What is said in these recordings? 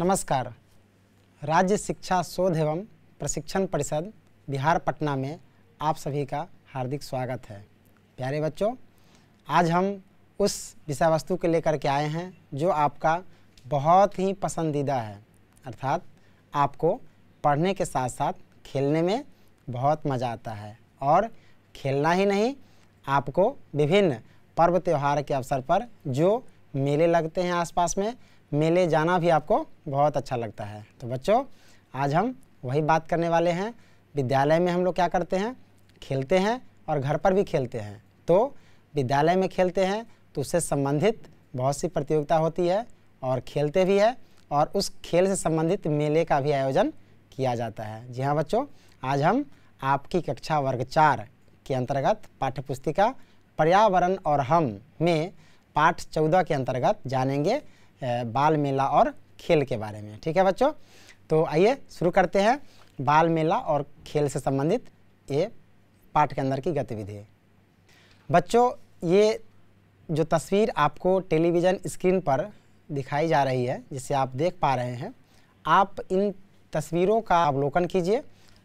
नमस्कार राज्य शिक्षा शोध एवं प्रशिक्षण परिषद बिहार पटना में आप सभी का हार्दिक स्वागत है प्यारे बच्चों आज हम उस विषय वस्तु को लेकर के आए हैं जो आपका बहुत ही पसंदीदा है अर्थात आपको पढ़ने के साथ साथ खेलने में बहुत मज़ा आता है और खेलना ही नहीं आपको विभिन्न पर्व त्यौहार के अवसर पर जो मेले लगते हैं आसपास में मेले जाना भी आपको बहुत अच्छा लगता है तो बच्चों आज हम वही बात करने वाले हैं विद्यालय में हम लोग क्या करते हैं खेलते हैं और घर पर भी खेलते हैं तो विद्यालय में खेलते हैं तो उससे संबंधित बहुत सी प्रतियोगिता होती है और खेलते भी है और उस खेल से संबंधित मेले का भी आयोजन किया जाता है जी हाँ बच्चों आज हम आपकी कक्षा वर्ग चार के अंतर्गत पाठ्यपुस्तिका पर्यावरण और हम में पाठ चौदह के अंतर्गत जानेंगे बाल मेला और खेल के बारे में ठीक है बच्चों तो आइए शुरू करते हैं बाल मेला और खेल से संबंधित ये पाठ के अंदर की गतिविधि बच्चों ये जो तस्वीर आपको टेलीविज़न स्क्रीन पर दिखाई जा रही है जिसे आप देख पा रहे हैं आप इन तस्वीरों का अवलोकन कीजिए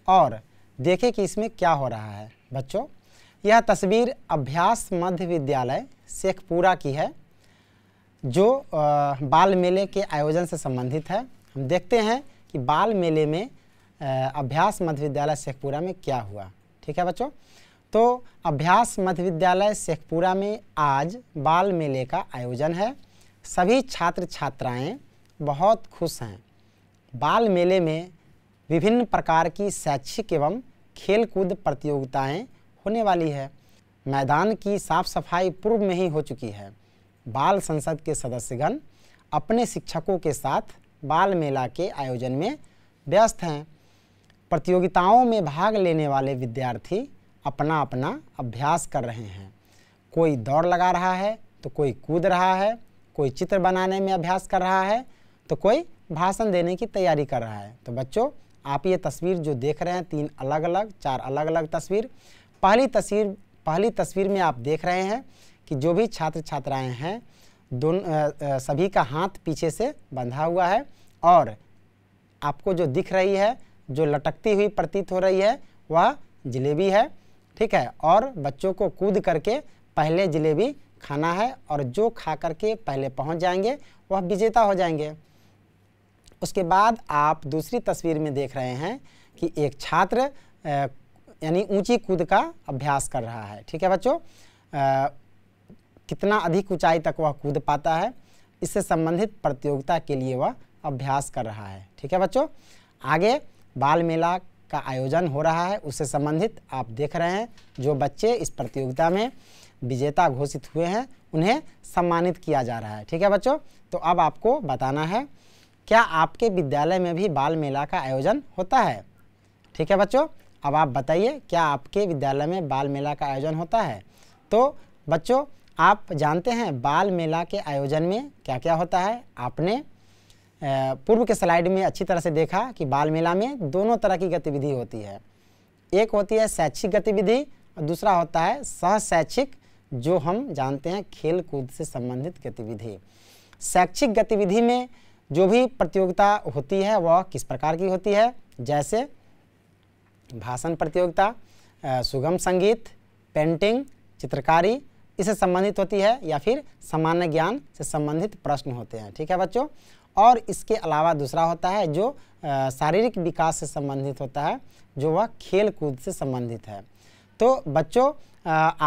और देखें कि इसमें क्या हो रहा है बच्चों यह तस्वीर अभ्यास मध्य विद्यालय शेखपुरा की है जो बाल मेले के आयोजन से संबंधित है हम देखते हैं कि बाल मेले में अभ्यास मध्य विद्यालय शेखपुरा में क्या हुआ ठीक है बच्चों तो अभ्यास मध्य विद्यालय शेखपुरा में आज बाल मेले का आयोजन है सभी छात्र छात्राएं बहुत खुश हैं बाल मेले में विभिन्न प्रकार की शैक्षिक एवं खेलकूद प्रतियोगिताएं होने वाली है मैदान की साफ सफाई पूर्व में ही हो चुकी है बाल संसद के सदस्यगण अपने शिक्षकों के साथ बाल मेला के आयोजन में व्यस्त हैं प्रतियोगिताओं में भाग लेने वाले विद्यार्थी अपना अपना अभ्यास कर रहे हैं कोई दौड़ लगा रहा है तो कोई कूद रहा है कोई चित्र बनाने में अभ्यास कर रहा है तो कोई भाषण देने की तैयारी कर रहा है तो बच्चों आप ये तस्वीर जो देख रहे हैं तीन अलग अलग चार अलग अलग तस्वीर पहली तस्वीर पहली तस्वीर में आप देख रहे हैं कि जो भी छात्र छात्राएं हैं दोनों सभी का हाथ पीछे से बंधा हुआ है और आपको जो दिख रही है जो लटकती हुई प्रतीत हो रही है वह जलेबी है ठीक है और बच्चों को कूद करके पहले जलेबी खाना है और जो खा करके पहले पहुंच जाएंगे वह विजेता हो जाएंगे उसके बाद आप दूसरी तस्वीर में देख रहे हैं कि एक छात्र यानी ऊंची कूद का अभ्यास कर रहा है ठीक है बच्चों कितना अधिक ऊंचाई तक वह कूद पाता है इससे संबंधित प्रतियोगिता के लिए वह अभ्यास कर रहा है ठीक है बच्चों आगे बाल मेला का आयोजन हो रहा है उससे संबंधित आप देख रहे हैं जो बच्चे इस प्रतियोगिता में विजेता घोषित हुए हैं उन्हें सम्मानित किया जा रहा है ठीक है बच्चों तो अब आपको बताना है क्या आपके विद्यालय में भी बाल मेला का आयोजन होता है ठीक है बच्चों अब आप बताइए क्या आपके विद्यालय में बाल मेला का आयोजन होता है तो बच्चों आप जानते हैं बाल मेला के आयोजन में क्या क्या होता है आपने पूर्व के स्लाइड में अच्छी तरह से देखा कि बाल मेला में दोनों तरह की गतिविधि होती है एक होती है शैक्षिक गतिविधि और दूसरा होता है सहशैक्षिक जो हम जानते हैं खेल कूद से संबंधित गतिविधि शैक्षिक गतिविधि में जो भी प्रतियोगिता होती है वह किस प्रकार की होती है जैसे भाषण प्रतियोगिता सुगम संगीत पेंटिंग चित्रकारी इससे संबंधित होती है या फिर सामान्य ज्ञान से संबंधित प्रश्न होते हैं ठीक है बच्चों और इसके अलावा दूसरा होता है जो शारीरिक विकास से संबंधित होता है जो वह खेल कूद से संबंधित है तो बच्चों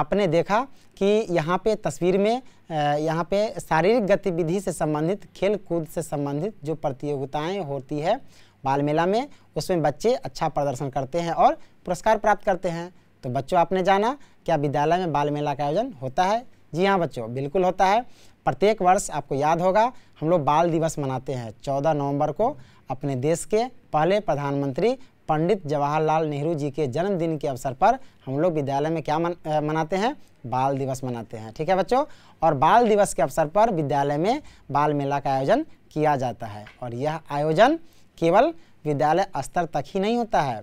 आपने देखा कि यहाँ पे तस्वीर में यहाँ पे शारीरिक गतिविधि से संबंधित खेल कूद से संबंधित जो प्रतियोगिताएं होती है बाल मेला में उसमें बच्चे अच्छा प्रदर्शन करते हैं और पुरस्कार प्राप्त करते हैं तो बच्चों आपने जाना क्या विद्यालय में बाल मेला का आयोजन होता है जी हाँ बच्चों बिल्कुल होता है प्रत्येक वर्ष आपको याद होगा हम लोग बाल दिवस मनाते हैं चौदह नवम्बर को अपने देश के पहले प्रधानमंत्री पंडित जवाहरलाल नेहरू जी के जन्मदिन के अवसर पर हम लोग विद्यालय में क्या मन, आ, मनाते हैं बाल दिवस मनाते हैं ठीक है बच्चों और बाल दिवस के अवसर पर विद्यालय में बाल मेला का आयोजन किया जाता है और यह आयोजन केवल विद्यालय स्तर तक ही नहीं होता है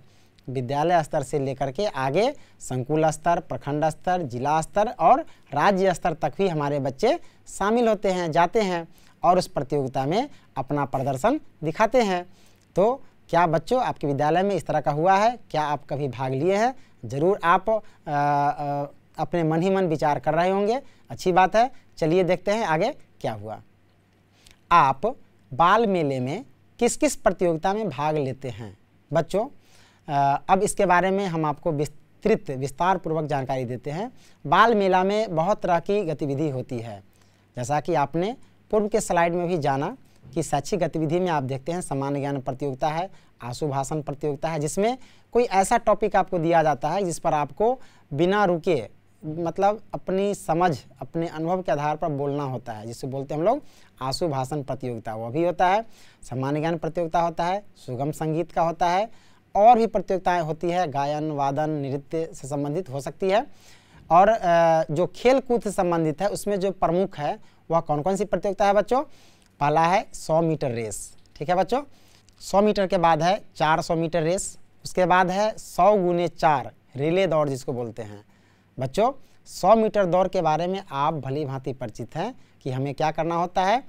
विद्यालय स्तर से लेकर के आगे संकुल स्तर प्रखंड स्तर जिला स्तर और राज्य स्तर तक भी हमारे बच्चे शामिल होते हैं जाते हैं और उस प्रतियोगिता में अपना प्रदर्शन दिखाते हैं तो क्या बच्चों आपके विद्यालय में इस तरह का हुआ है क्या आप कभी भाग लिए हैं ज़रूर आप आ, आ, अपने मन ही मन विचार कर रहे होंगे अच्छी बात है चलिए देखते हैं आगे क्या हुआ आप बाल मेले में किस किस प्रतियोगिता में भाग लेते हैं बच्चों अब इसके बारे में हम आपको विस्तृत विस्तार पूर्वक जानकारी देते हैं बाल मेला में बहुत तरह की गतिविधि होती है जैसा कि आपने पूर्व के स्लाइड में भी जाना कि शैक्षिक गतिविधि में आप देखते हैं सामान्य ज्ञान प्रतियोगिता है आंसू भाषण प्रतियोगिता है जिसमें कोई ऐसा टॉपिक आपको दिया जाता है जिस पर आपको बिना रुके मतलब अपनी समझ अपने अनुभव के आधार पर बोलना होता है जिसे बोलते हैं हम लोग आंसू भाषण प्रतियोगिता वह भी होता है सामान्य ज्ञान प्रतियोगिता होता है सुगम संगीत का होता है और भी प्रतियोगिताएं होती है गायन वादन नृत्य से संबंधित हो सकती है और जो खेल कूद से संबंधित है उसमें जो प्रमुख है वह कौन कौन सी प्रतियोगिता है बच्चों पहला है 100 मीटर रेस ठीक है बच्चों 100 मीटर के बाद है 400 मीटर रेस उसके बाद है 100 गुने चार रिले दौड़ जिसको बोलते हैं बच्चों 100 मीटर दौड़ के बारे में आप भली भांति परिचित हैं कि हमें क्या करना होता है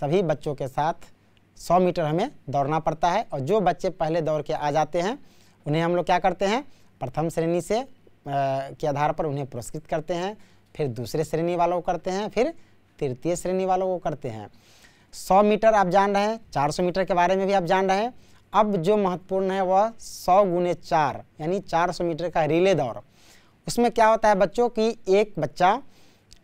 सभी बच्चों के साथ 100 मीटर हमें दौड़ना पड़ता है और जो बच्चे पहले दौड़ के आ जाते हैं उन्हें हम लोग क्या करते हैं प्रथम श्रेणी से के आधार पर उन्हें पुरस्कृत करते हैं फिर दूसरे श्रेणी वालों को करते हैं फिर तृतीय श्रेणी वालों को करते हैं 100 मीटर आप जान रहे हैं 400 मीटर के बारे में भी आप जान रहे हैं अब जो महत्वपूर्ण है वह 100 गुने चार यानी 400 मीटर का रिले दौड़ उसमें क्या होता है बच्चों की एक बच्चा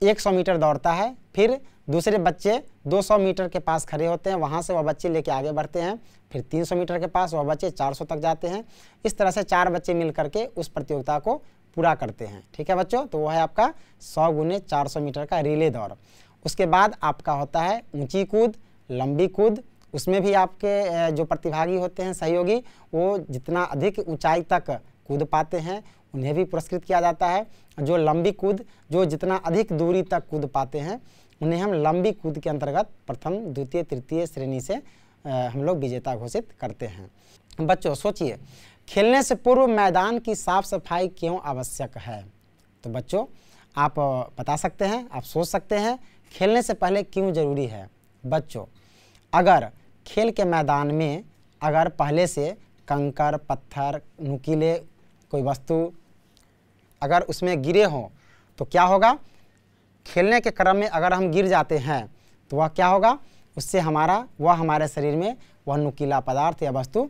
100 मीटर दौड़ता है फिर दूसरे बच्चे 200 मीटर के पास खड़े होते हैं वहाँ से वह बच्चे लेके आगे बढ़ते हैं फिर 300 मीटर के पास वह बच्चे 400 तक जाते हैं इस तरह से चार बच्चे मिल करके उस प्रतियोगिता को पूरा करते हैं ठीक है बच्चों तो वह है आपका सौ गुने चार मीटर का रिले दौड़ उसके बाद आपका होता है ऊँची कूद लंबी कूद उसमें भी आपके जो प्रतिभागी होते हैं सहयोगी वो जितना अधिक ऊँचाई तक कूद पाते हैं उन्हें भी पुरस्कृत किया जाता है जो लंबी कूद जो जितना अधिक दूरी तक कूद पाते हैं उन्हें हम लंबी कूद के अंतर्गत प्रथम द्वितीय तृतीय श्रेणी से हम लोग विजेता घोषित करते हैं बच्चों सोचिए खेलने से पूर्व मैदान की साफ सफाई क्यों आवश्यक है तो बच्चों आप बता सकते हैं आप सोच सकते हैं खेलने से पहले क्यों जरूरी है बच्चों अगर खेल के मैदान में अगर पहले से कंकर पत्थर नुकीले कोई वस्तु अगर उसमें गिरे हों तो क्या होगा खेलने के क्रम में अगर हम गिर जाते हैं तो वह क्या होगा उससे हमारा वह हमारे शरीर में वह नुकीला पदार्थ या वस्तु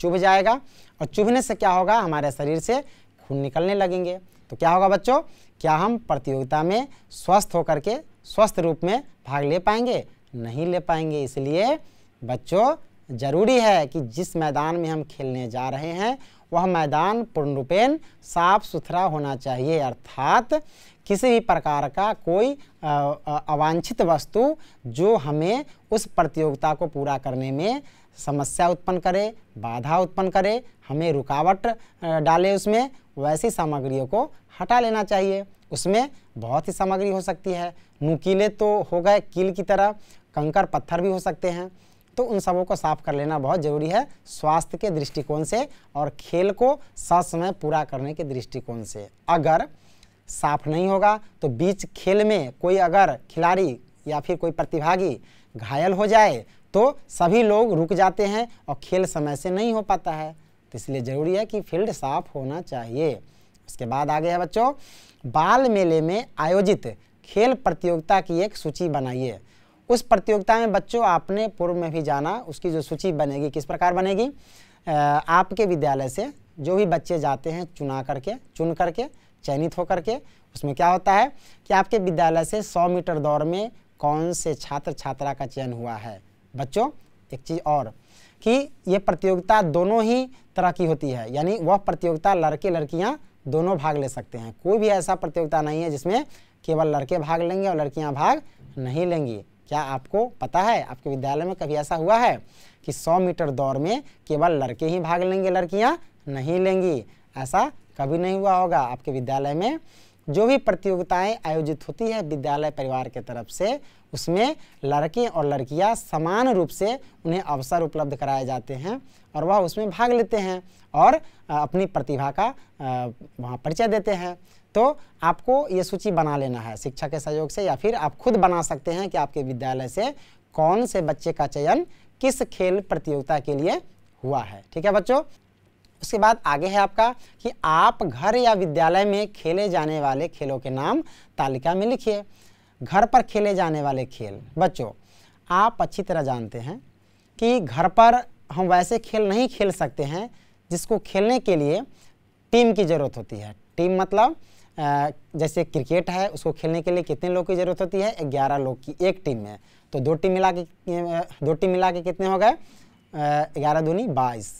चुभ जाएगा और चुभने से क्या होगा हमारे शरीर से खून निकलने लगेंगे तो क्या होगा बच्चों क्या हम प्रतियोगिता में स्वस्थ होकर के स्वस्थ रूप में भाग ले पाएंगे नहीं ले पाएंगे इसलिए बच्चों जरूरी है कि जिस मैदान में हम खेलने जा रहे हैं वह मैदान पूर्ण रूपेण साफ सुथरा होना चाहिए अर्थात किसी भी प्रकार का कोई अवांछित वस्तु जो हमें उस प्रतियोगिता को पूरा करने में समस्या उत्पन्न करे बाधा उत्पन्न करे हमें रुकावट डाले उसमें वैसी सामग्रियों को हटा लेना चाहिए उसमें बहुत ही सामग्री हो सकती है नुकीले तो हो गए कील की तरह कंकर पत्थर भी हो सकते हैं तो उन सबों को साफ कर लेना बहुत ज़रूरी है स्वास्थ्य के दृष्टिकोण से और खेल को ससमय पूरा करने के दृष्टिकोण से अगर साफ नहीं होगा तो बीच खेल में कोई अगर खिलाड़ी या फिर कोई प्रतिभागी घायल हो जाए तो सभी लोग रुक जाते हैं और खेल समय से नहीं हो पाता है तो इसलिए ज़रूरी है कि फील्ड साफ होना चाहिए उसके बाद आगे है बच्चों बाल मेले में आयोजित खेल प्रतियोगिता की एक सूची बनाइए उस प्रतियोगिता में बच्चों आपने पूर्व में भी जाना उसकी जो सूची बनेगी किस प्रकार बनेगी आपके विद्यालय से जो भी बच्चे जाते हैं चुना करके चुन करके चयनित होकर के उसमें क्या होता है कि आपके विद्यालय से 100 मीटर दौड़ में कौन से छात्र छात्रा का चयन हुआ है बच्चों एक चीज़ और कि ये प्रतियोगिता दोनों ही तरह की होती है यानी वह प्रतियोगिता लड़के लड़कियाँ दोनों भाग ले सकते हैं कोई भी ऐसा प्रतियोगिता नहीं है जिसमें केवल लड़के भाग लेंगे और लड़कियाँ भाग नहीं लेंगी क्या आपको पता है आपके विद्यालय में कभी ऐसा हुआ है कि 100 मीटर दौड़ में केवल लड़के ही भाग लेंगे लड़कियां नहीं लेंगी ऐसा कभी नहीं हुआ होगा आपके विद्यालय में जो भी प्रतियोगिताएं आयोजित होती है विद्यालय परिवार के तरफ से उसमें लड़के और लड़कियां समान रूप से उन्हें अवसर उपलब्ध कराए जाते हैं और वह उसमें भाग लेते हैं और अपनी प्रतिभा का वहाँ परिचय देते हैं तो आपको ये सूची बना लेना है शिक्षा के सहयोग से या फिर आप खुद बना सकते हैं कि आपके विद्यालय से कौन से बच्चे का चयन किस खेल प्रतियोगिता के लिए हुआ है ठीक है बच्चों उसके बाद आगे है आपका कि आप घर या विद्यालय में खेले जाने वाले खेलों के नाम तालिका में लिखिए घर पर खेले जाने वाले खेल बच्चों आप अच्छी तरह जानते हैं कि घर पर हम वैसे खेल नहीं खेल सकते हैं जिसको खेलने के लिए टीम की ज़रूरत होती है टीम मतलब जैसे क्रिकेट है उसको खेलने के लिए कितने लोग की ज़रूरत होती है ग्यारह लोग की एक टीम में तो दो टीम मिला के दो टीम मिला के कितने हो गए ग्यारह दूनी बाईस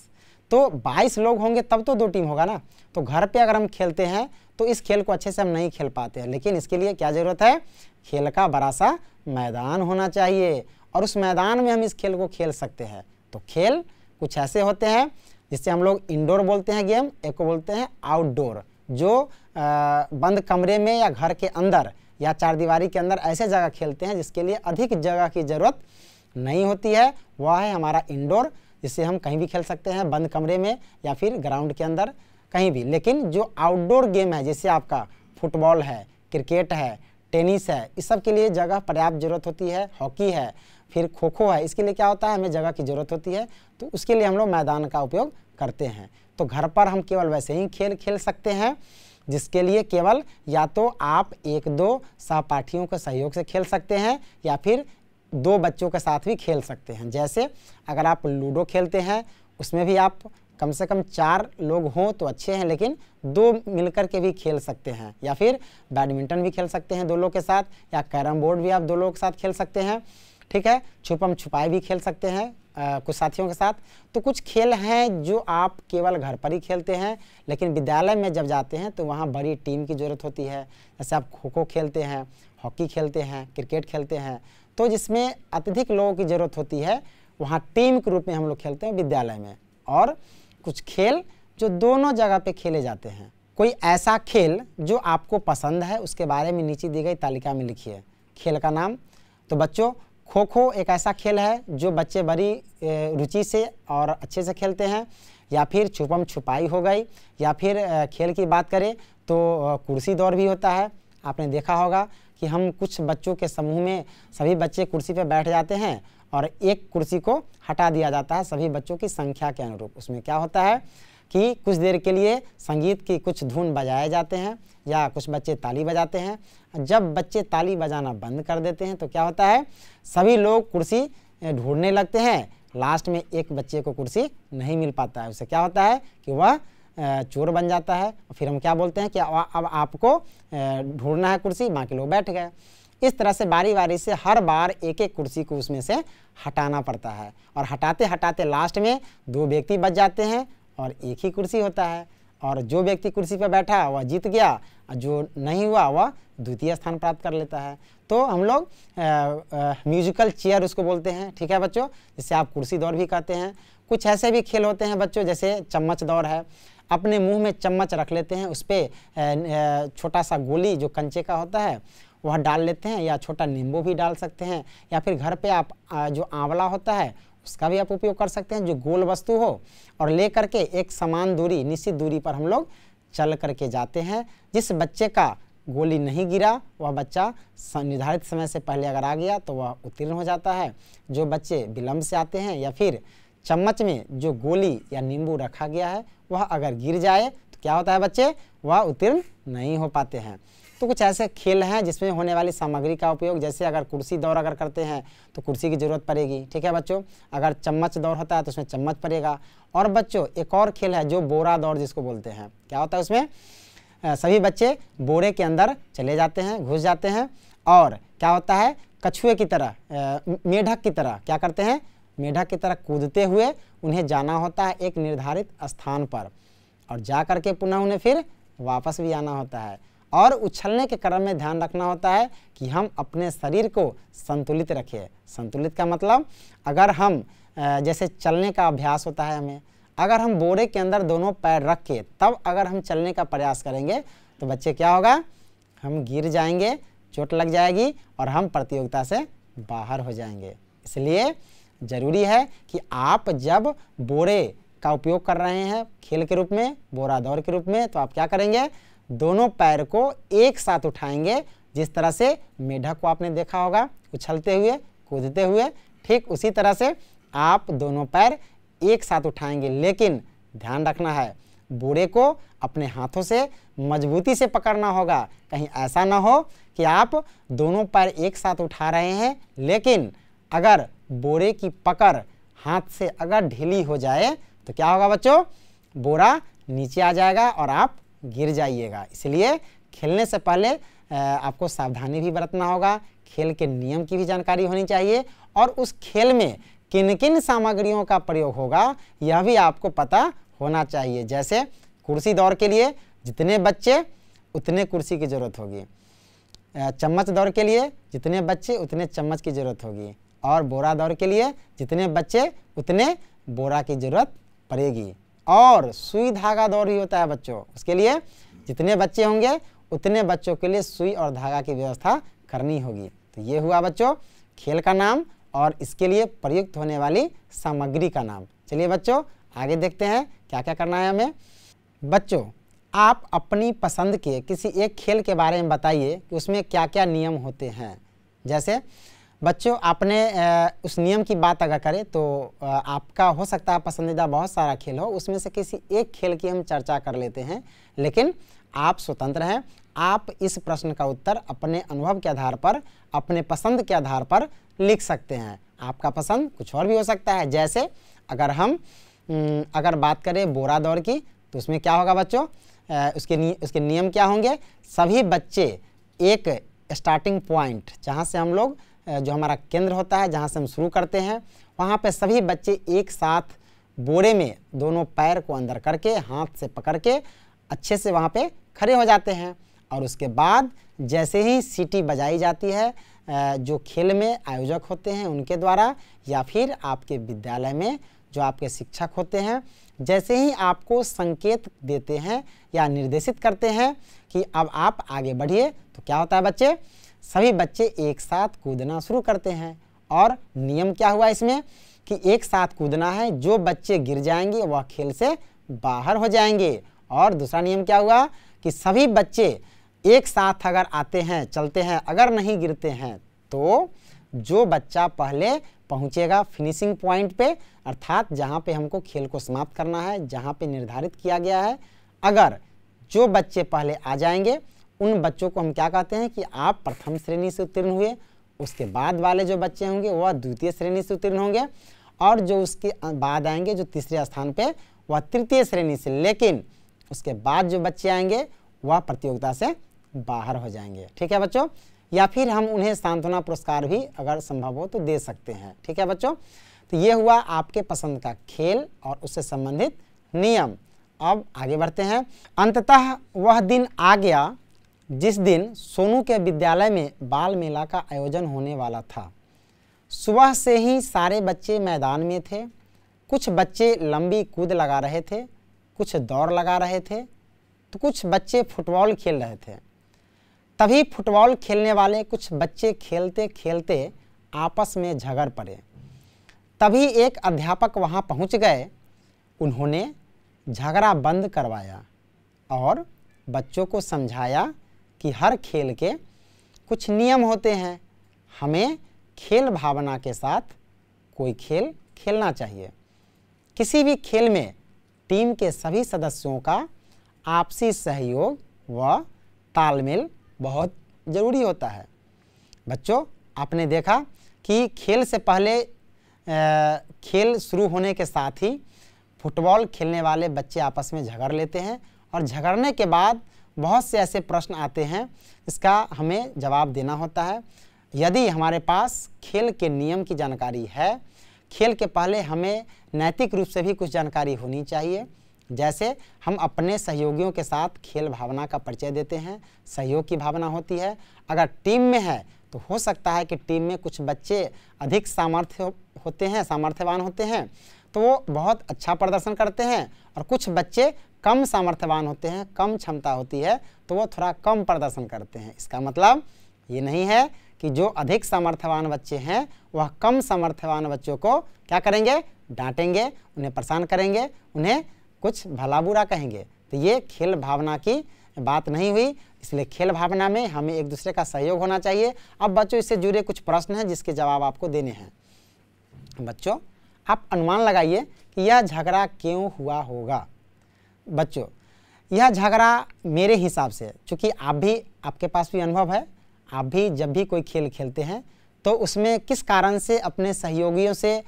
तो 22 लोग होंगे तब तो दो टीम होगा ना तो घर पे अगर हम खेलते हैं तो इस खेल को अच्छे से हम नहीं खेल पाते हैं लेकिन इसके लिए क्या ज़रूरत है खेल का बड़ा सा मैदान होना चाहिए और उस मैदान में हम इस खेल को खेल सकते हैं तो खेल कुछ ऐसे होते हैं जिससे हम लोग इंडोर बोलते हैं गेम एक को बोलते हैं आउटडोर जो आ, बंद कमरे में या घर के अंदर या चार दीवारी के अंदर ऐसे जगह खेलते हैं जिसके लिए अधिक जगह की ज़रूरत नहीं होती है वह है हमारा इंडोर जिससे हम कहीं भी खेल सकते हैं बंद कमरे में या फिर ग्राउंड के अंदर कहीं भी लेकिन जो आउटडोर गेम है जैसे आपका फुटबॉल है क्रिकेट है टेनिस है इस सब के लिए जगह पर्याप्त ज़रूरत होती है हॉकी है फिर खो खो है इसके लिए क्या होता है हमें जगह की ज़रूरत होती है तो उसके लिए हम लोग मैदान का उपयोग करते हैं तो घर पर हम केवल वैसे ही खेल खेल सकते हैं जिसके लिए केवल या तो आप एक दो सहपाठियों के सहयोग से खेल सकते हैं या फिर दो बच्चों के साथ भी खेल सकते हैं जैसे अगर आप लूडो खेलते हैं उसमें भी आप कम से कम चार लोग हों तो अच्छे हैं लेकिन दो मिलकर के भी खेल सकते हैं या फिर बैडमिंटन भी खेल सकते हैं दो लोग के साथ या कैरम बोर्ड भी आप दो लोग के साथ खेल सकते हैं ठीक है छुपम छुपाए भी खेल सकते हैं आ, कुछ साथियों के साथ तो कुछ खेल हैं जो आप केवल घर पर ही खेलते हैं लेकिन विद्यालय में जब जाते हैं तो वहाँ बड़ी टीम की ज़रूरत होती है जैसे आप खो खो खेलते हैं हॉकी खेलते हैं क्रिकेट खेलते हैं तो जिसमें अत्यधिक लोगों की ज़रूरत होती है वहाँ टीम के रूप में हम लोग खेलते हैं विद्यालय में और कुछ खेल जो दोनों जगह पे खेले जाते हैं कोई ऐसा खेल जो आपको पसंद है उसके बारे में नीचे दी गई तालिका में लिखिए खेल का नाम तो बच्चों खो खो एक ऐसा खेल है जो बच्चे बड़ी रुचि से और अच्छे से खेलते हैं या फिर छुपम छुपाई हो गई या फिर खेल की बात करें तो कुर्सी दौड़ भी होता है आपने देखा होगा कि हम कुछ बच्चों के समूह में सभी बच्चे कुर्सी पर बैठ जाते हैं और एक कुर्सी को हटा दिया जाता है सभी बच्चों की संख्या के अनुरूप उसमें क्या होता है कि कुछ देर के लिए संगीत की कुछ धुन बजाए जाते हैं या कुछ बच्चे ताली बजाते हैं जब बच्चे ताली बजाना बंद कर देते हैं तो क्या होता है सभी लोग कुर्सी ढूंढने लगते हैं लास्ट में एक बच्चे को कुर्सी नहीं मिल पाता है उससे क्या होता है कि वह चोर बन जाता है फिर हम क्या बोलते हैं कि अब आपको ढूंढना है कुर्सी बाकी लोग बैठ गए इस तरह से बारी बारी से हर बार एक एक कुर्सी को उसमें से हटाना पड़ता है और हटाते हटाते लास्ट में दो व्यक्ति बच जाते हैं और एक ही कुर्सी होता है और जो व्यक्ति कुर्सी पर बैठा वह जीत गया और जो नहीं हुआ वह द्वितीय स्थान प्राप्त कर लेता है तो हम लोग म्यूजिकल चेयर उसको बोलते हैं ठीक है बच्चों जिसे आप कुर्सी दौड़ भी कहते हैं कुछ ऐसे भी खेल होते हैं बच्चों जैसे चम्मच दौड़ है अपने मुंह में चम्मच रख लेते हैं उस पर छोटा सा गोली जो कंचे का होता है वह डाल लेते हैं या छोटा नींबू भी डाल सकते हैं या फिर घर पे आप जो आंवला होता है उसका भी आप उपयोग कर सकते हैं जो गोल वस्तु हो और ले करके एक समान दूरी निश्चित दूरी पर हम लोग चल करके जाते हैं जिस बच्चे का गोली नहीं गिरा वह बच्चा निर्धारित समय से पहले अगर आ गया तो वह उत्तीर्ण हो जाता है जो बच्चे विलम्ब से आते हैं या फिर चम्मच में जो गोली या नींबू रखा गया है वह अगर गिर जाए तो क्या होता है बच्चे वह उत्तीर्ण नहीं हो पाते हैं तो कुछ ऐसे खेल हैं जिसमें होने वाली सामग्री का उपयोग जैसे अगर कुर्सी दौड़ अगर करते हैं तो कुर्सी की ज़रूरत पड़ेगी ठीक है बच्चों अगर चम्मच दौड़ होता है तो उसमें चम्मच पड़ेगा और बच्चों एक और खेल है जो बोरा दौड़ जिसको बोलते हैं क्या होता है उसमें सभी बच्चे बोरे के अंदर चले जाते हैं घुस जाते हैं और क्या होता है कछुए की तरह मेढक की तरह क्या करते हैं मेढक की तरह कूदते हुए उन्हें जाना होता है एक निर्धारित स्थान पर और जा करके पुनः उन्हें फिर वापस भी आना होता है और उछलने के क्रम में ध्यान रखना होता है कि हम अपने शरीर को संतुलित रखें संतुलित का मतलब अगर हम जैसे चलने का अभ्यास होता है हमें अगर हम बोरे के अंदर दोनों पैर रख के तब अगर हम चलने का प्रयास करेंगे तो बच्चे क्या होगा हम गिर जाएंगे चोट लग जाएगी और हम प्रतियोगिता से बाहर हो जाएंगे इसलिए ज़रूरी है कि आप जब बोरे का उपयोग कर रहे हैं खेल के रूप में बोरा दौड़ के रूप में तो आप क्या करेंगे दोनों पैर को एक साथ उठाएंगे जिस तरह से मेढक को आपने देखा होगा उछलते हुए कूदते हुए ठीक उसी तरह से आप दोनों पैर एक साथ उठाएंगे लेकिन ध्यान रखना है बूढ़े को अपने हाथों से मजबूती से पकड़ना होगा कहीं ऐसा ना हो कि आप दोनों पैर एक साथ उठा रहे हैं लेकिन अगर बोरे की पकड़ हाथ से अगर ढीली हो जाए तो क्या होगा बच्चों बोरा नीचे आ जाएगा और आप गिर जाइएगा इसलिए खेलने से पहले आपको सावधानी भी बरतना होगा खेल के नियम की भी जानकारी होनी चाहिए और उस खेल में किन किन सामग्रियों का प्रयोग होगा यह भी आपको पता होना चाहिए जैसे कुर्सी दौड़ के लिए जितने बच्चे उतने कुर्सी की ज़रूरत होगी चम्मच दौड़ के लिए जितने बच्चे उतने चम्मच की ज़रूरत होगी और बोरा दौड़ के लिए जितने बच्चे उतने बोरा की ज़रूरत पड़ेगी और सुई धागा दौर ही होता है बच्चों उसके लिए जितने बच्चे होंगे उतने बच्चों के लिए सुई और धागा की व्यवस्था करनी होगी तो ये हुआ बच्चों खेल का नाम और इसके लिए प्रयुक्त होने वाली सामग्री का नाम चलिए बच्चों आगे देखते हैं क्या क्या करना है हमें बच्चों आप अपनी पसंद के किसी एक खेल के बारे में बताइए कि उसमें क्या क्या नियम होते हैं जैसे बच्चों आपने उस नियम की बात अगर करें तो आपका हो सकता है पसंदीदा बहुत सारा खेल हो उसमें से किसी एक खेल की हम चर्चा कर लेते हैं लेकिन आप स्वतंत्र हैं आप इस प्रश्न का उत्तर अपने अनुभव के आधार पर अपने पसंद के आधार पर लिख सकते हैं आपका पसंद कुछ और भी हो सकता है जैसे अगर हम अगर बात करें बोरा दौड़ की तो उसमें क्या होगा बच्चों उसके नि, उसके नियम क्या होंगे सभी बच्चे एक स्टार्टिंग पॉइंट जहाँ से हम लोग जो हमारा केंद्र होता है जहाँ से हम शुरू करते हैं वहाँ पे सभी बच्चे एक साथ बोरे में दोनों पैर को अंदर करके हाथ से पकड़ के अच्छे से वहाँ पे खड़े हो जाते हैं और उसके बाद जैसे ही सीटी बजाई जाती है जो खेल में आयोजक होते हैं उनके द्वारा या फिर आपके विद्यालय में जो आपके शिक्षक होते हैं जैसे ही आपको संकेत देते हैं या निर्देशित करते हैं कि अब आप आगे बढ़िए तो क्या होता है बच्चे सभी बच्चे एक साथ कूदना शुरू करते हैं और नियम क्या हुआ इसमें कि एक साथ कूदना है जो बच्चे गिर जाएंगे वह खेल से बाहर हो जाएंगे और दूसरा नियम क्या हुआ कि सभी बच्चे एक साथ अगर आते हैं चलते हैं अगर नहीं गिरते हैं तो जो बच्चा पहले पहुंचेगा फिनिशिंग पॉइंट पे अर्थात जहां पे हमको खेल को समाप्त करना है जहां पे निर्धारित किया गया है अगर जो बच्चे पहले आ जाएंगे उन बच्चों को हम क्या कहते हैं कि आप प्रथम श्रेणी से उत्तीर्ण हुए उसके बाद वाले जो बच्चे होंगे वह द्वितीय श्रेणी से उत्तीर्ण होंगे और जो उसके बाद आएंगे जो तीसरे स्थान पर वह तृतीय श्रेणी से लेकिन उसके बाद जो बच्चे आएंगे वह प्रतियोगिता से बाहर हो जाएंगे ठीक है बच्चों या फिर हम उन्हें सांत्वना पुरस्कार भी अगर संभव हो तो दे सकते हैं ठीक है बच्चों तो ये हुआ आपके पसंद का खेल और उससे संबंधित नियम अब आगे बढ़ते हैं अंततः वह दिन आ गया जिस दिन सोनू के विद्यालय में बाल मेला का आयोजन होने वाला था सुबह से ही सारे बच्चे मैदान में थे कुछ बच्चे लंबी कूद लगा रहे थे कुछ दौड़ लगा रहे थे तो कुछ बच्चे फुटबॉल खेल रहे थे तभी फुटबॉल खेलने वाले कुछ बच्चे खेलते खेलते आपस में झगड़ पड़े तभी एक अध्यापक वहाँ पहुँच गए उन्होंने झगड़ा बंद करवाया और बच्चों को समझाया कि हर खेल के कुछ नियम होते हैं हमें खेल भावना के साथ कोई खेल खेलना चाहिए किसी भी खेल में टीम के सभी सदस्यों का आपसी सहयोग व तालमेल बहुत ज़रूरी होता है बच्चों आपने देखा कि खेल से पहले खेल शुरू होने के साथ ही फुटबॉल खेलने वाले बच्चे आपस में झगड़ लेते हैं और झगड़ने के बाद बहुत से ऐसे प्रश्न आते हैं इसका हमें जवाब देना होता है यदि हमारे पास खेल के नियम की जानकारी है खेल के पहले हमें नैतिक रूप से भी कुछ जानकारी होनी चाहिए जैसे हम अपने सहयोगियों के साथ खेल भावना का परिचय देते हैं सहयोग की भावना होती है अगर टीम में है तो हो सकता है कि टीम में कुछ बच्चे अधिक सामर्थ्य होते हैं सामर्थ्यवान होते हैं तो वो बहुत अच्छा प्रदर्शन करते हैं और कुछ बच्चे कम सामर्थ्यवान होते हैं कम क्षमता होती है तो वो थोड़ा कम प्रदर्शन करते हैं इसका मतलब ये नहीं है कि जो अधिक सामर्थ्यवान बच्चे हैं वह कम सामर्थ्यवान बच्चों को क्या करेंगे डांटेंगे उन्हें परेशान करेंगे उन्हें कुछ भला बुरा कहेंगे तो ये खेल भावना की बात नहीं हुई इसलिए खेल भावना में हमें एक दूसरे का सहयोग होना चाहिए अब बच्चों इससे जुड़े कुछ प्रश्न हैं जिसके जवाब आपको देने हैं बच्चों आप अनुमान लगाइए कि यह झगड़ा क्यों हुआ होगा बच्चों यह झगड़ा मेरे हिसाब से चूँकि आप भी आपके पास भी अनुभव है आप भी जब भी कोई खेल खेलते हैं तो उसमें किस कारण से अपने सहयोगियों से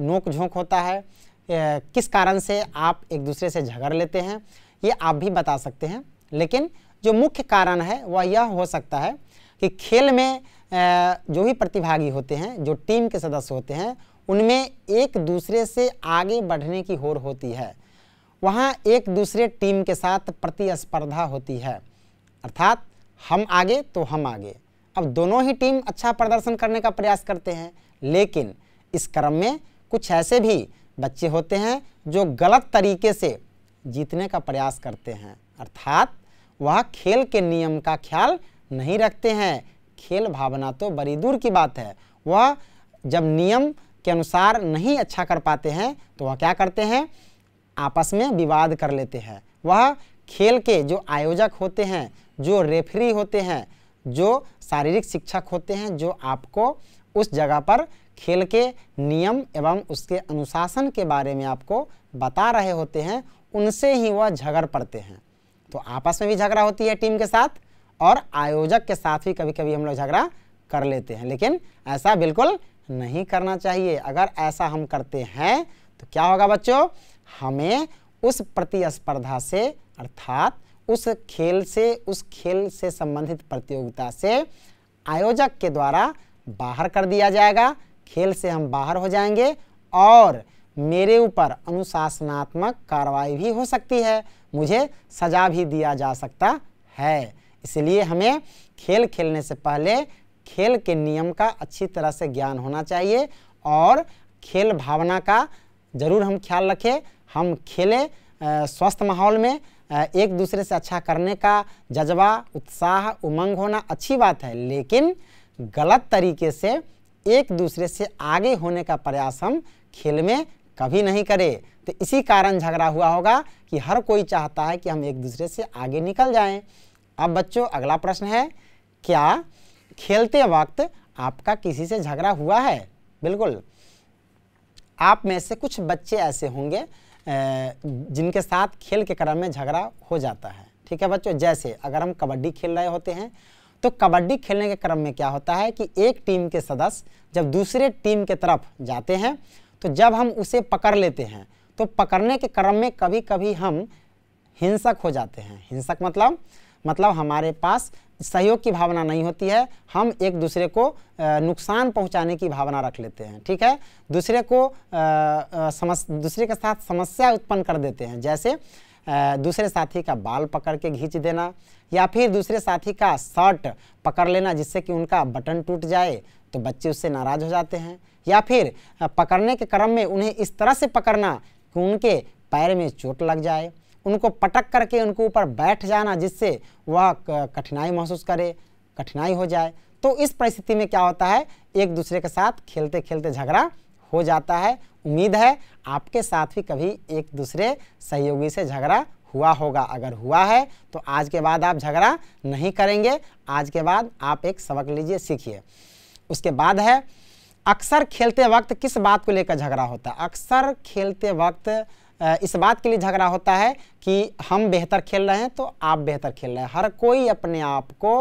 नोक झोंक होता है किस कारण से आप एक दूसरे से झगड़ लेते हैं ये आप भी बता सकते हैं लेकिन जो मुख्य कारण है वह यह हो सकता है कि खेल में जो भी प्रतिभागी होते हैं जो टीम के सदस्य होते हैं उनमें एक दूसरे से आगे बढ़ने की होर होती है वहाँ एक दूसरे टीम के साथ प्रतिस्पर्धा होती है अर्थात हम आगे तो हम आगे अब दोनों ही टीम अच्छा प्रदर्शन करने का प्रयास करते हैं लेकिन इस क्रम में कुछ ऐसे भी बच्चे होते हैं जो गलत तरीके से जीतने का प्रयास करते हैं अर्थात वह खेल के नियम का ख्याल नहीं रखते हैं खेल भावना तो बड़ी दूर की बात है वह जब नियम के अनुसार नहीं अच्छा कर पाते हैं तो वह क्या करते हैं आपस में विवाद कर लेते हैं वह खेल के जो आयोजक होते हैं जो रेफरी होते हैं जो शारीरिक शिक्षक होते हैं जो आपको उस जगह पर खेल के नियम एवं उसके अनुशासन के बारे में आपको बता रहे होते हैं उनसे ही वह झगड़ पड़ते हैं तो आपस में भी झगड़ा होती है टीम के साथ और आयोजक के साथ भी कभी कभी हम लोग झगड़ा कर लेते हैं लेकिन ऐसा बिल्कुल नहीं करना चाहिए अगर ऐसा हम करते हैं तो क्या होगा बच्चों हमें उस प्रतिस्पर्धा से अर्थात उस खेल से उस खेल से संबंधित प्रतियोगिता से आयोजक के द्वारा बाहर कर दिया जाएगा खेल से हम बाहर हो जाएंगे और मेरे ऊपर अनुशासनात्मक कार्रवाई भी हो सकती है मुझे सजा भी दिया जा सकता है इसलिए हमें खेल खेलने से पहले खेल के नियम का अच्छी तरह से ज्ञान होना चाहिए और खेल भावना का ज़रूर हम ख्याल रखें हम खेलें स्वस्थ माहौल में एक दूसरे से अच्छा करने का जज्बा उत्साह उमंग होना अच्छी बात है लेकिन गलत तरीके से एक दूसरे से आगे होने का प्रयास हम खेल में कभी नहीं करें तो इसी कारण झगड़ा हुआ होगा कि हर कोई चाहता है कि हम एक दूसरे से आगे निकल जाएं। अब बच्चों अगला प्रश्न है क्या खेलते वक्त आपका किसी से झगड़ा हुआ है बिल्कुल आप में से कुछ बच्चे ऐसे होंगे जिनके साथ खेल के क्रम में झगड़ा हो जाता है ठीक है बच्चों जैसे अगर हम कबड्डी खेल रहे होते हैं तो कबड्डी खेलने के क्रम में क्या होता है कि एक टीम के सदस्य जब दूसरे टीम के तरफ जाते हैं तो जब हम उसे पकड़ लेते हैं तो पकड़ने के क्रम में कभी कभी हम हिंसक हो जाते हैं हिंसक मतलब मतलब हमारे पास सहयोग की भावना नहीं होती है हम एक दूसरे को नुकसान पहुंचाने की भावना रख लेते हैं ठीक है दूसरे को समस् दूसरे के साथ समस्या उत्पन्न कर देते हैं जैसे दूसरे साथी का बाल पकड़ के घींच देना या फिर दूसरे साथी का शर्ट पकड़ लेना जिससे कि उनका बटन टूट जाए तो बच्चे उससे नाराज़ हो जाते हैं या फिर पकड़ने के क्रम में उन्हें इस तरह से पकड़ना कि उनके पैर में चोट लग जाए उनको पटक करके उनके ऊपर बैठ जाना जिससे वह कठिनाई महसूस करे कठिनाई हो जाए तो इस परिस्थिति में क्या होता है एक दूसरे के साथ खेलते खेलते झगड़ा हो जाता है उम्मीद है आपके साथ भी कभी एक दूसरे सहयोगी से झगड़ा हुआ होगा अगर हुआ है तो आज के बाद आप झगड़ा नहीं करेंगे आज के बाद आप एक सबक लीजिए सीखिए उसके बाद है अक्सर खेलते वक्त किस बात को लेकर झगड़ा होता है अक्सर खेलते वक्त इस बात के लिए झगड़ा होता है कि हम बेहतर खेल रहे हैं तो आप बेहतर खेल रहे हैं हर कोई अपने आप को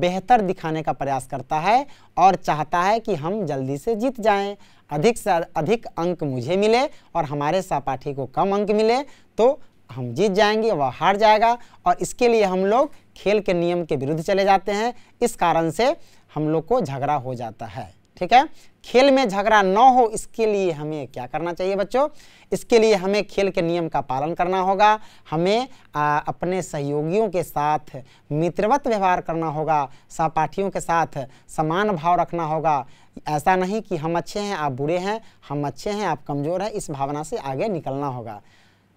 बेहतर दिखाने का प्रयास करता है और चाहता है कि हम जल्दी से जीत जाएं अधिक से अधिक अंक मुझे मिले और हमारे सहपाठी को कम अंक मिले तो हम जीत जाएंगे वह हार जाएगा और इसके लिए हम लोग खेल के नियम के विरुद्ध चले जाते हैं इस कारण से हम लोग को झगड़ा हो जाता है ठीक है खेल में झगड़ा न हो इसके लिए हमें क्या करना चाहिए बच्चों इसके लिए हमें खेल के नियम का पालन करना होगा हमें आ, अपने सहयोगियों के साथ मित्रवत व्यवहार करना होगा सहपाठियों के साथ समान भाव रखना होगा ऐसा नहीं कि हम अच्छे हैं आप बुरे हैं हम अच्छे हैं आप कमज़ोर हैं इस भावना से आगे निकलना होगा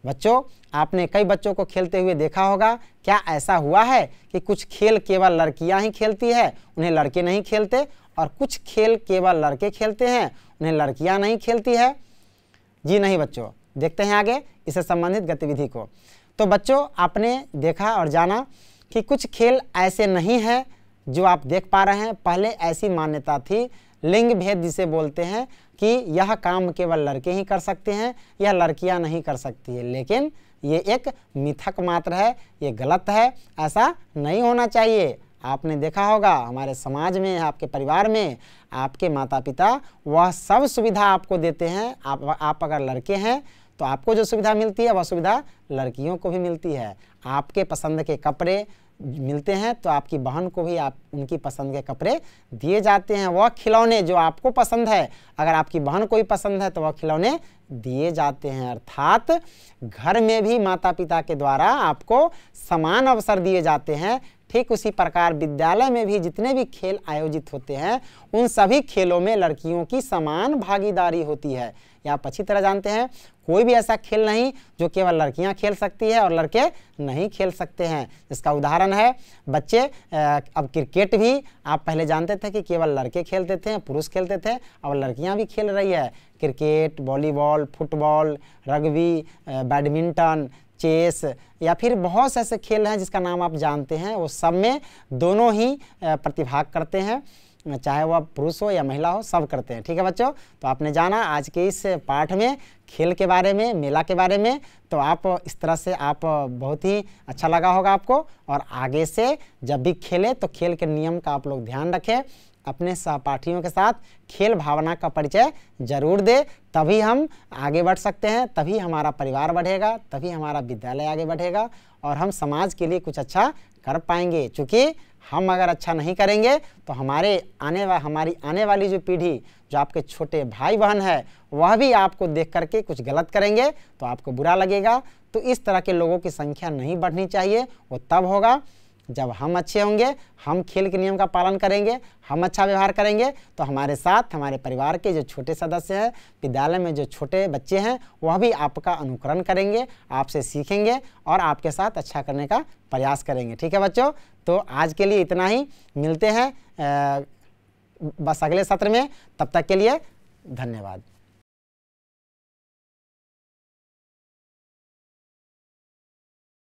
बच्चों आपने कई बच्चों को खेलते हुए देखा होगा क्या ऐसा हुआ है कि कुछ खेल केवल लड़कियां ही खेलती है उन्हें लड़के नहीं खेलते और कुछ खेल केवल लड़के खेलते हैं उन्हें लड़कियां नहीं खेलती है जी नहीं बच्चों देखते हैं आगे इससे संबंधित गतिविधि को तो बच्चों आपने देखा और जाना कि कुछ खेल ऐसे नहीं हैं जो आप देख पा रहे हैं पहले ऐसी मान्यता थी लिंग भेद जिसे बोलते हैं कि यह काम केवल लड़के ही कर सकते हैं यह लड़कियां नहीं कर सकती है लेकिन ये एक मिथक मात्र है ये गलत है ऐसा नहीं होना चाहिए आपने देखा होगा हमारे समाज में आपके परिवार में आपके माता पिता वह सब सुविधा आपको देते हैं आप आप अगर लड़के हैं तो आपको जो सुविधा मिलती है वह सुविधा लड़कियों को भी मिलती है आपके पसंद के कपड़े मिलते हैं तो आपकी बहन को भी आप उनकी पसंद के कपड़े दिए जाते हैं वह खिलौने जो आपको पसंद है अगर आपकी बहन को भी पसंद है तो वह खिलौने दिए जाते हैं अर्थात घर में भी माता पिता के द्वारा आपको समान अवसर दिए जाते हैं ठीक उसी प्रकार विद्यालय में भी जितने भी खेल आयोजित होते हैं उन सभी खेलों में लड़कियों की समान भागीदारी होती है या आप अच्छी तरह जानते हैं कोई भी ऐसा खेल नहीं जो केवल लड़कियां खेल सकती है और लड़के नहीं खेल सकते हैं इसका उदाहरण है बच्चे अब क्रिकेट भी आप पहले जानते थे कि केवल लड़के खेलते थे पुरुष खेलते थे अब लड़कियां भी खेल रही है cricket volleyball football rugby badminton chess या फिर बहुत से ऐसे खेल हैं जिसका नाम आप जानते हैं वो सब में दोनों ही प्रतिभाग करते हैं चाहे वह पुरुष हो या महिला हो सब करते हैं ठीक है बच्चों तो आपने जाना आज के इस पाठ में खेल के बारे में मेला के बारे में तो आप इस तरह से आप बहुत ही अच्छा लगा होगा आपको और आगे से जब भी खेलें तो खेल के नियम का आप लोग ध्यान रखें अपने सहपाठियों के साथ खेल भावना का परिचय जरूर दे तभी हम आगे बढ़ सकते हैं तभी हमारा परिवार बढ़ेगा तभी हमारा विद्यालय आगे बढ़ेगा और हम समाज के लिए कुछ अच्छा कर पाएंगे क्योंकि हम अगर अच्छा नहीं करेंगे तो हमारे आने वा हमारी आने वाली जो पीढ़ी जो आपके छोटे भाई बहन है वह भी आपको देख करके कुछ गलत करेंगे तो आपको बुरा लगेगा तो इस तरह के लोगों की संख्या नहीं बढ़नी चाहिए वो तब होगा जब हम अच्छे होंगे हम खेल के नियम का पालन करेंगे हम अच्छा व्यवहार करेंगे तो हमारे साथ हमारे परिवार के जो छोटे सदस्य हैं विद्यालय में जो छोटे बच्चे हैं वह भी आपका अनुकरण करेंगे आपसे सीखेंगे और आपके साथ अच्छा करने का प्रयास करेंगे ठीक है बच्चों तो आज के लिए इतना ही मिलते हैं बस अगले सत्र में तब तक के लिए धन्यवाद